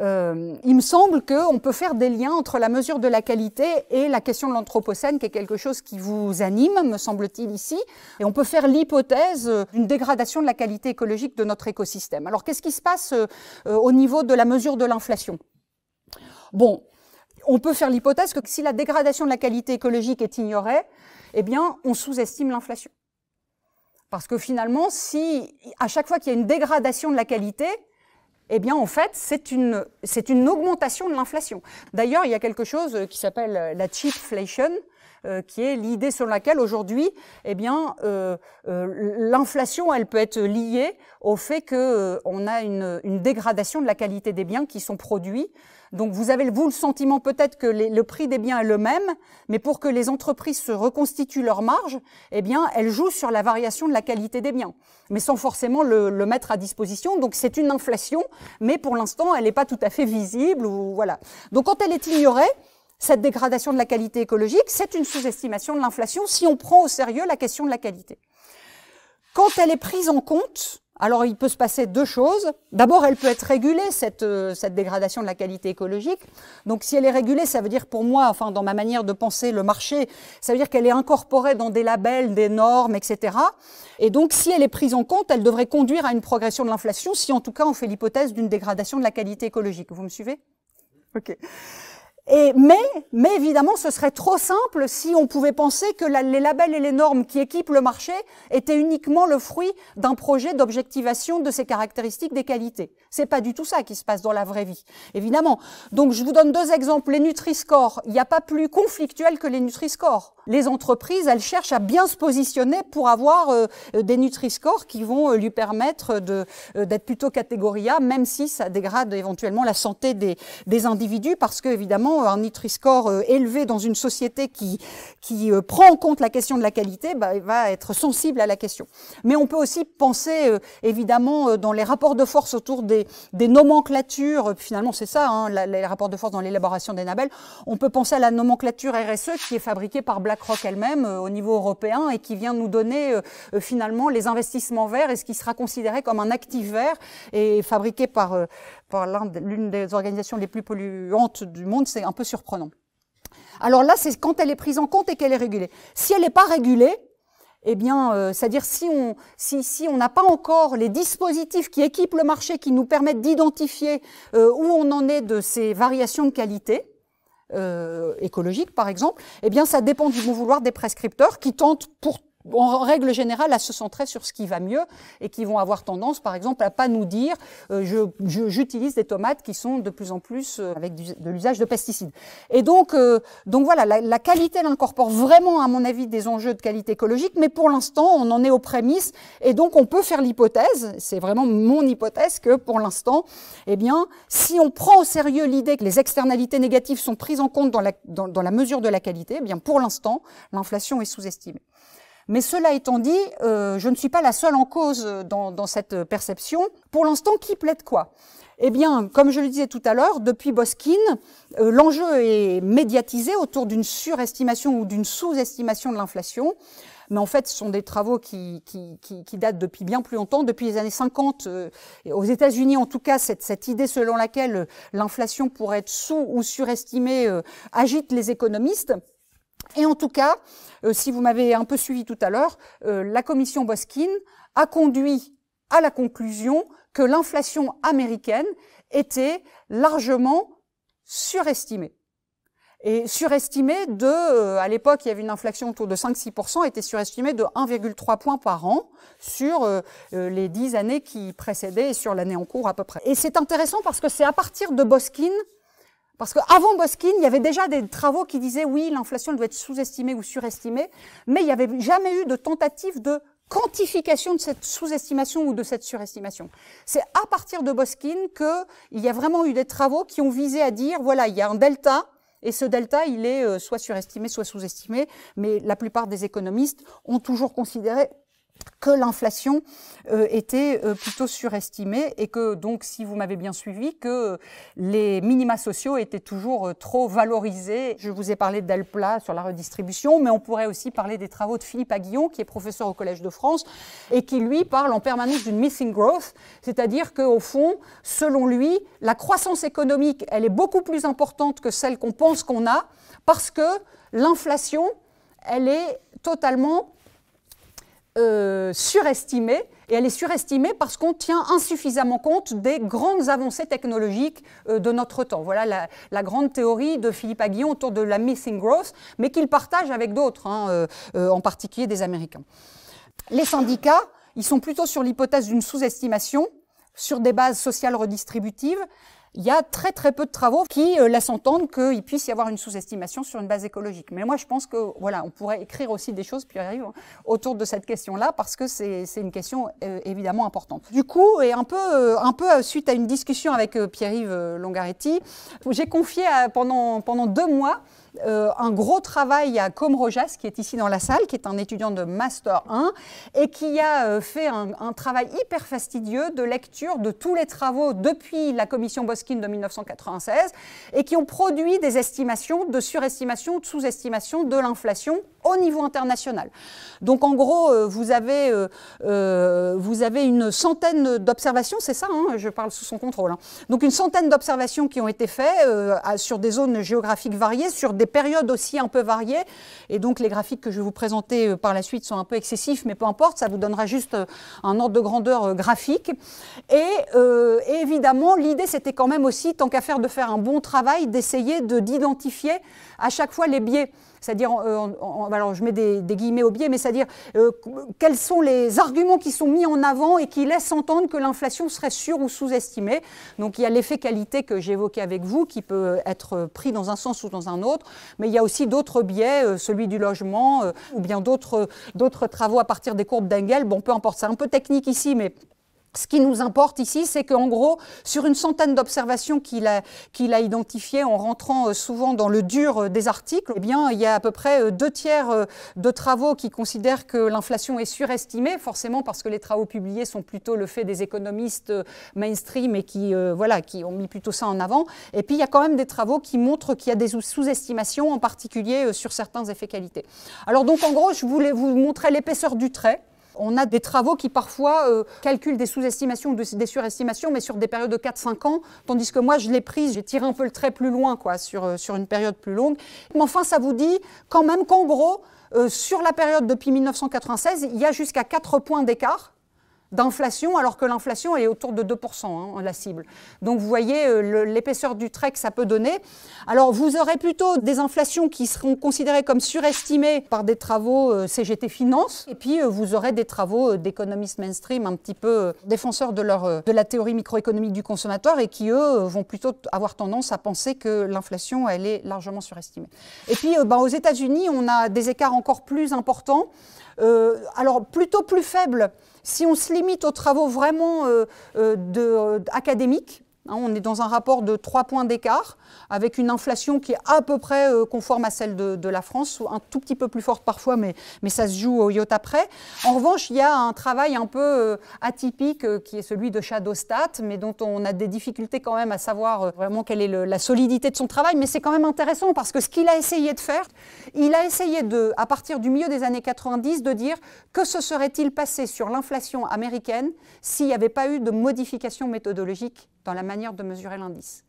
euh, il me semble qu'on peut faire des liens entre la mesure de la qualité et la question de l'anthropocène, qui est quelque chose qui vous anime, me semble-t-il, ici. Et on peut faire l'hypothèse d'une dégradation de la qualité écologique de notre écosystème. Alors, qu'est-ce qui se passe au niveau de la mesure de l'inflation Bon, on peut faire l'hypothèse que si la dégradation de la qualité écologique est ignorée, eh bien, on sous-estime l'inflation. Parce que finalement, si à chaque fois qu'il y a une dégradation de la qualité, eh bien, en fait, c'est une, c'est une augmentation de l'inflation. D'ailleurs, il y a quelque chose qui s'appelle la cheapflation, euh, qui est l'idée selon laquelle aujourd'hui, eh bien, euh, euh, l'inflation, elle peut être liée au fait qu'on a une, une, dégradation de la qualité des biens qui sont produits donc vous avez, vous, le sentiment peut-être que le prix des biens est le même, mais pour que les entreprises se reconstituent leur marge, eh bien, elles jouent sur la variation de la qualité des biens, mais sans forcément le, mettre à disposition. Donc c'est une inflation, mais pour l'instant, elle n'est pas tout à fait visible. Ou, voilà. Donc quand elle est ignorée, cette dégradation de la qualité écologique, c'est une sous-estimation de l'inflation si on prend au sérieux la question de la qualité. Quand elle est prise en compte, alors il peut se passer deux choses. D'abord, elle peut être régulée, cette, euh, cette, dégradation de la qualité écologique. Donc si elle est régulée, ça veut dire pour moi, enfin dans ma manière de penser le marché, ça veut dire qu'elle est incorporée dans des labels, des normes, etc. Et donc si elle est prise en compte, elle devrait conduire à une progression de l'inflation, si en tout cas on fait l'hypothèse d'une dégradation de la qualité écologique. Vous me suivez Ok. Et, mais, mais évidemment, ce serait trop simple si on pouvait penser que les labels et les normes qui équipent le marché étaient uniquement le fruit d'un projet d'objectivation de ces caractéristiques des qualités. C'est pas du tout ça qui se passe dans la vraie vie, évidemment. Donc, je vous donne deux exemples. Les Nutri-Score, il n'y a pas plus conflictuel que les Nutri-Score les entreprises, elles cherchent à bien se positionner pour avoir euh, des Nutri-Score qui vont euh, lui permettre euh, d'être plutôt catégorie A, même si ça dégrade éventuellement la santé des, individus, parce que évidemment un Nutri-Score élevé dans une société qui, qui prend en compte la question de la qualité bah, va être sensible à la question. Mais on peut aussi penser évidemment dans les rapports de force autour des, nomenclatures, finalement c'est ça, hein, les rapports de force dans l'élaboration des labels, on peut penser à la nomenclature RSE qui est fabriquée par Black croque elle-même euh, au niveau européen et qui vient nous donner euh, euh, finalement les investissements verts et ce qui sera considéré comme un actif vert et fabriqué par, par l'une des organisations les plus polluantes du monde, c'est un peu surprenant. Alors là, c'est quand elle est prise en compte et qu'elle est régulée. Si elle n'est pas régulée, eh bien, c'est-à-dire si on si, si on n'a pas encore les dispositifs qui équipent le marché, qui nous permettent d'identifier où on en est de ces variations de qualité, euh, écologique, par exemple, eh bien, ça dépend du bon vouloir des prescripteurs qui tentent pour en règle générale, à se centrer sur ce qui va mieux et qui vont avoir tendance, par exemple, à pas nous dire euh, j'utilise des tomates qui sont de plus en plus euh, avec de l'usage de pesticides. Et donc, euh, donc voilà, la, qualité elle incorpore vraiment, à mon avis, des enjeux de qualité écologique, mais pour l'instant, on en est aux prémices et donc on peut faire l'hypothèse, c'est vraiment mon hypothèse que pour l'instant, eh bien, si on prend au sérieux l'idée que les externalités négatives sont prises en compte dans la, dans la mesure de la qualité, eh bien pour l'instant, l'inflation est sous-estimée. Mais cela étant dit, euh, je ne suis pas la seule en cause dans, cette perception. Pour l'instant, qui plaide quoi eh bien, comme je le disais tout à l'heure, depuis Boskin, euh, l'enjeu est médiatisé autour d'une surestimation ou d'une sous-estimation de l'inflation. Mais en fait, ce sont des travaux qui, datent depuis bien plus longtemps, depuis les années 50. Euh, aux États-Unis, en tout cas, cette, cette idée selon laquelle l'inflation pourrait être sous ou surestimée agite les économistes. Et en tout cas, euh, si vous m'avez un peu suivi tout à l'heure, euh, la commission Boskin a conduit à la conclusion que l'inflation américaine était largement surestimée. Et surestimée de, euh, à l'époque, il y avait une inflation autour de 5-6%, était surestimée de 1,3 points par an sur les 10 années qui précédaient et sur l'année en cours à peu près. Et c'est intéressant parce que c'est à partir de Boskin parce qu'avant Boskin, il y avait déjà des travaux qui disaient oui, l'inflation doit être sous-estimée ou surestimée, mais il n'y avait jamais eu de tentative de quantification de cette sous-estimation ou de cette surestimation. C'est à partir de Boskin qu'il y a vraiment eu des travaux qui ont visé à dire, voilà, il y a un delta, et ce delta, il est euh, soit surestimé, soit sous-estimé, mais la plupart des économistes ont toujours considéré que l'inflation euh, était euh, plutôt surestimée et que donc, si vous m'avez bien suivi, que les minima sociaux étaient toujours euh, trop valorisés. Je vous ai parlé d'Alpla sur la redistribution, mais on pourrait aussi parler des travaux de Philippe Aguillon, qui est professeur au Collège de France et qui lui parle en permanence d'une missing growth, c'est-à-dire qu'au fond, selon lui, la croissance économique, elle est beaucoup plus importante que celle qu'on pense qu'on a parce que l'inflation, elle est totalement euh, surestimée, et elle est surestimée parce qu'on tient insuffisamment compte des grandes avancées technologiques euh, de notre temps. Voilà la, la, grande théorie de Philippe Aguillon autour de la missing growth, mais qu'il partage avec d'autres, hein, euh, en particulier des Américains. Les syndicats, ils sont plutôt sur l'hypothèse d'une sous-estimation, sur des bases sociales redistributives il y a très très peu de travaux qui euh, laissent entendre qu'il puisse y avoir une sous-estimation sur une base écologique. Mais moi, je pense que voilà, on pourrait écrire aussi des choses puis arrive, hein, autour de cette question-là parce que c'est une question euh, évidemment importante. Du coup, et un peu euh, un peu suite à une discussion avec Pierre-Yves Longaretti, j'ai confié pendant pendant deux mois euh, un gros travail à Comrojas, Rojas, qui est ici dans la salle, qui est un étudiant de Master 1, et qui a euh, fait un, travail hyper fastidieux de lecture de tous les travaux depuis la commission Boskin de 1996, et qui ont produit des estimations de surestimation, de sous-estimation de l'inflation au niveau international. Donc en gros, euh, vous avez, euh, euh, vous avez une centaine d'observations, c'est ça, hein, je parle sous son contrôle. Hein. Donc une centaine d'observations qui ont été faites sur des zones géographiques variées, sur des périodes aussi un peu variées. Et donc les graphiques que je vais vous présenter par la suite sont un peu excessifs, mais peu importe, ça vous donnera juste un ordre de grandeur graphique. Et, et évidemment, l'idée, c'était quand même aussi, tant qu'à faire, de faire un bon travail, d'essayer d'identifier à chaque fois les biais. C'est-à-dire, euh, alors je mets des, guillemets au biais, mais c'est-à-dire euh, quels sont les arguments qui sont mis en avant et qui laissent entendre que l'inflation serait sûre ou sous-estimée. Donc il y a l'effet qualité que j'évoquais avec vous qui peut être pris dans un sens ou dans un autre, mais il y a aussi d'autres biais, euh, celui du logement ou bien d'autres travaux à partir des courbes d'Engel. Bon, peu importe, c'est un peu technique ici, mais ce qui nous importe ici, c'est qu'en gros, sur une centaine d'observations qu'il a, a identifiées en rentrant euh, souvent dans le dur euh, des articles, eh bien, il y a à peu près euh, deux tiers de travaux qui considèrent que l'inflation est surestimée, forcément parce que les travaux publiés sont plutôt le fait des économistes mainstream et qui, voilà, qui ont mis plutôt ça en avant. Et puis, il y a quand même des travaux qui montrent qu'il y a des sous-estimations, en particulier sur certains effets qualité. Alors donc, en gros, je voulais vous montrer l'épaisseur du trait. On a des travaux qui parfois euh, calculent des sous-estimations ou des surestimations, mais sur des périodes de 4-5 ans, tandis que moi, je l'ai prise, j'ai tiré un peu le trait plus loin, quoi, sur, euh, sur une période plus longue. Mais enfin, ça vous dit quand même qu'en gros, euh, sur la période depuis 1996, il y a jusqu'à 4 points d'écart d'inflation, alors que l'inflation est autour de 2%, hein, la cible. Donc vous voyez euh, l'épaisseur du trait que ça peut donner. Alors vous aurez plutôt des inflations qui seront considérées comme surestimées par des travaux euh, CGT Finance, et puis euh, vous aurez des travaux d'économistes mainstream un petit peu défenseurs de, leur, de la théorie microéconomique du consommateur, et qui eux vont plutôt avoir tendance à penser que l'inflation, elle est largement surestimée. Et puis ben, aux États-Unis, on a des écarts encore plus importants, alors plutôt plus faibles si on se limite aux travaux vraiment euh, euh, de, euh, académiques, Hein, on est dans un rapport de 3 points d'écart, avec une inflation qui est à peu près euh, conforme à celle de, la France, un tout petit peu plus forte parfois, mais, ça se joue au yacht après. En revanche, il y a un travail un peu euh, atypique euh, qui est celui de Shadowstat, mais dont on a des difficultés quand même à savoir vraiment quelle est la solidité de son travail. Mais c'est quand même intéressant parce que ce qu'il a essayé de faire, il a essayé de, à partir du milieu des années 90, de dire que se serait-il passé sur l'inflation américaine s'il n'y avait pas eu de modification méthodologique dans la manière de mesurer l'indice.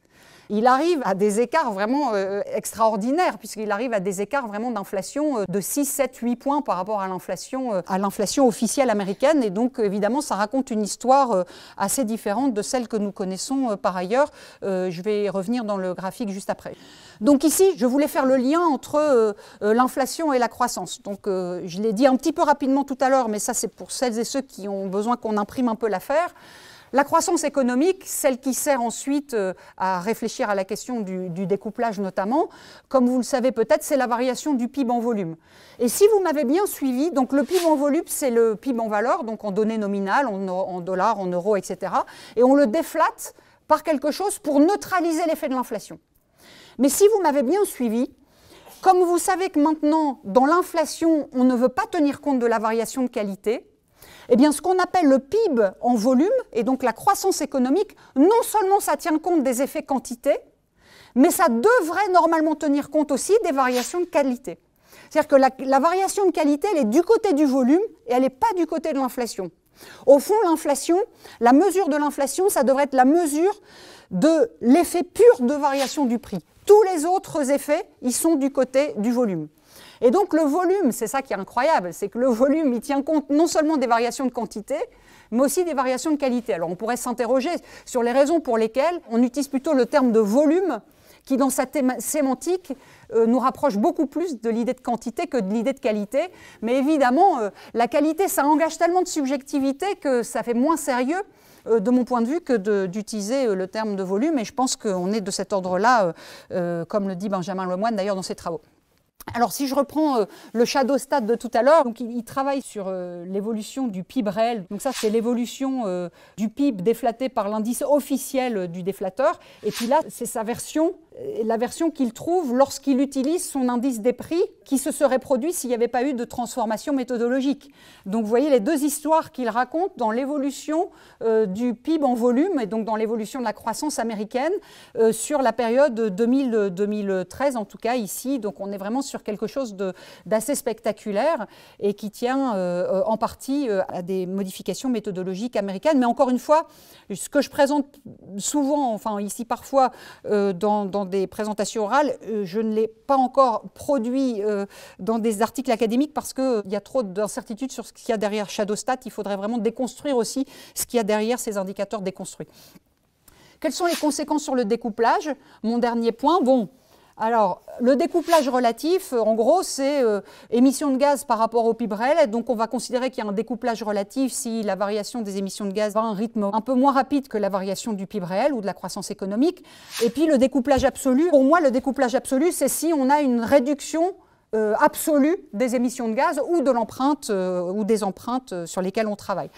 Il arrive à des écarts vraiment euh, extraordinaires, puisqu'il arrive à des écarts vraiment d'inflation euh, de 6, 7, 8 points par rapport à l'inflation, euh, à l'inflation officielle américaine. Et donc, évidemment, ça raconte une histoire assez différente de celle que nous connaissons par ailleurs. je vais revenir dans le graphique juste après. Donc ici, je voulais faire le lien entre l'inflation et la croissance. Donc, je l'ai dit un petit peu rapidement tout à l'heure, mais ça, c'est pour celles et ceux qui ont besoin qu'on imprime un peu l'affaire. La croissance économique, celle qui sert ensuite euh, à réfléchir à la question du, découplage notamment, comme vous le savez peut-être, c'est la variation du PIB en volume. Et si vous m'avez bien suivi, donc le PIB en volume, c'est le PIB en valeur, donc en données nominales, en, en dollars, en euros, etc. Et on le déflate par quelque chose pour neutraliser l'effet de l'inflation. Mais si vous m'avez bien suivi, comme vous savez que maintenant, dans l'inflation, on ne veut pas tenir compte de la variation de qualité, eh bien, ce qu'on appelle le PIB en volume, et donc la croissance économique, non seulement ça tient compte des effets quantité, mais ça devrait normalement tenir compte aussi des variations de qualité. C'est-à-dire que la, la, variation de qualité, elle est du côté du volume et elle n'est pas du côté de l'inflation. Au fond, l'inflation, la mesure de l'inflation, ça devrait être la mesure de l'effet pur de variation du prix. Tous les autres effets, ils sont du côté du volume. Et donc le volume, c'est ça qui est incroyable, c'est que le volume, il tient compte non seulement des variations de quantité, mais aussi des variations de qualité. Alors on pourrait s'interroger sur les raisons pour lesquelles on utilise plutôt le terme de volume qui, dans sa sémantique, euh, nous rapproche beaucoup plus de l'idée de quantité que de l'idée de qualité. Mais évidemment, euh, la qualité, ça engage tellement de subjectivité que ça fait moins sérieux euh, de mon point de vue que d'utiliser le terme de volume. Et je pense qu'on est de cet ordre-là, comme le dit Benjamin Lemoine d'ailleurs dans ses travaux. Alors si je reprends euh, le shadow stade de tout à l'heure, donc il, travaille sur euh, l'évolution du PIB réel. Donc ça c'est l'évolution euh, du PIB déflaté par l'indice officiel du déflateur. Et puis là c'est sa version euh, la version qu'il trouve lorsqu'il utilise son indice des prix qui se serait produit s'il n'y avait pas eu de transformation méthodologique. Donc vous voyez les deux histoires qu'il raconte dans l'évolution euh, du PIB en volume et donc dans l'évolution de la croissance américaine euh, sur la période 2000-2013 en tout cas ici. Donc on est vraiment sur quelque chose d'assez spectaculaire et qui tient en partie à des modifications méthodologiques américaines. Mais encore une fois, ce que je présente souvent, enfin ici parfois dans des présentations orales. Euh, je ne l'ai pas encore produit euh, dans des articles académiques parce qu'il euh, y a trop d'incertitudes sur ce qu'il y a derrière Shadowstat. Il faudrait vraiment déconstruire aussi ce qu'il y a derrière ces indicateurs déconstruits. Quelles sont les conséquences sur le découplage Mon dernier point, bon, alors, le découplage relatif, euh, en gros, c'est émission euh, émissions de gaz par rapport au PIB réel. Donc, on va considérer qu'il y a un découplage relatif si la variation des émissions de gaz va à un rythme un peu moins rapide que la variation du PIB réel ou de la croissance économique. Et puis, le découplage absolu, pour moi, le découplage absolu, c'est si on a une réduction euh, absolue des émissions de gaz ou de l'empreinte ou des empreintes sur lesquelles on travaille.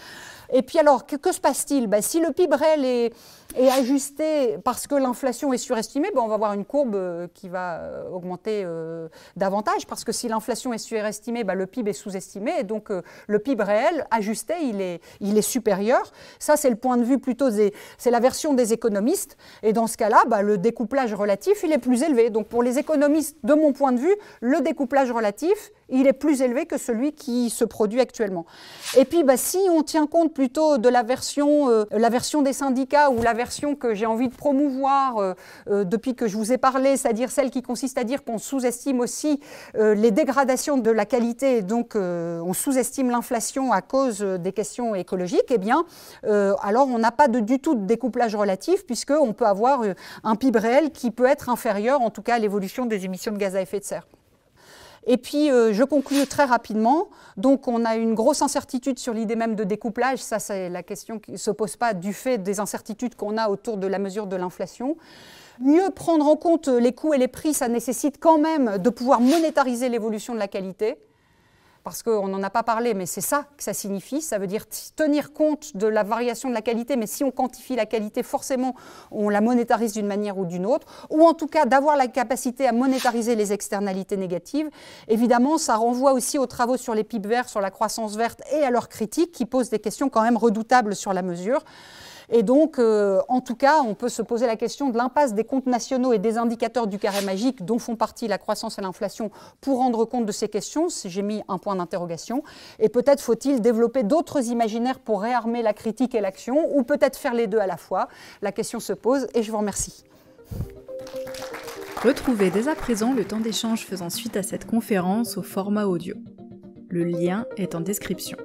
Et puis alors, que, se passe-t-il ben, Si le PIB réel est et ajusté, parce que l'inflation est surestimée, ben on va avoir une courbe euh, qui va euh, augmenter euh, davantage, parce que si l'inflation est surestimée, ben le PIB est sous-estimé, et donc le PIB réel, ajusté, il est, il est supérieur. Ça, c'est le point de vue plutôt, c'est la version des économistes, et dans ce cas-là, ben, le découplage relatif, il est plus élevé. Donc pour les économistes, de mon point de vue, le découplage relatif, il est plus élevé que celui qui se produit actuellement. Et puis, ben, si on tient compte plutôt de la version, la version des syndicats ou la version que j'ai envie de promouvoir euh, euh, depuis que je vous ai parlé, c'est-à-dire celle qui consiste à dire qu'on sous-estime aussi euh, les dégradations de la qualité et donc on sous-estime l'inflation à cause des questions écologiques, eh bien, alors on n'a pas du tout de découplage relatif puisqu'on peut avoir un PIB réel qui peut être inférieur en tout cas à l'évolution des émissions de gaz à effet de serre. Et puis, euh, je conclue très rapidement. Donc, on a une grosse incertitude sur l'idée même de découplage. Ça, c'est la question qui ne se pose pas du fait des incertitudes qu'on a autour de la mesure de l'inflation. Mieux prendre en compte les coûts et les prix, ça nécessite quand même de pouvoir monétariser l'évolution de la qualité parce qu'on n'en a pas parlé, mais c'est ça que ça signifie. Ça veut dire tenir compte de la variation de la qualité, mais si on quantifie la qualité, forcément, on la monétarise d'une manière ou d'une autre, ou en tout cas d'avoir la capacité à monétariser les externalités négatives. Évidemment, ça renvoie aussi aux travaux sur les pipes verts, sur la croissance verte et à leurs critiques qui posent des questions quand même redoutables sur la mesure. Et donc, euh, en tout cas, on peut se poser la question de l'impasse des comptes nationaux et des indicateurs du carré magique dont font partie la croissance et l'inflation pour rendre compte de ces questions. J'ai mis un point d'interrogation. Et peut-être faut-il développer d'autres imaginaires pour réarmer la critique et l'action, ou peut-être faire les deux à la fois. La question se pose et je vous remercie. Retrouvez dès à présent le temps d'échange faisant suite à cette conférence au format audio. Le lien est en description.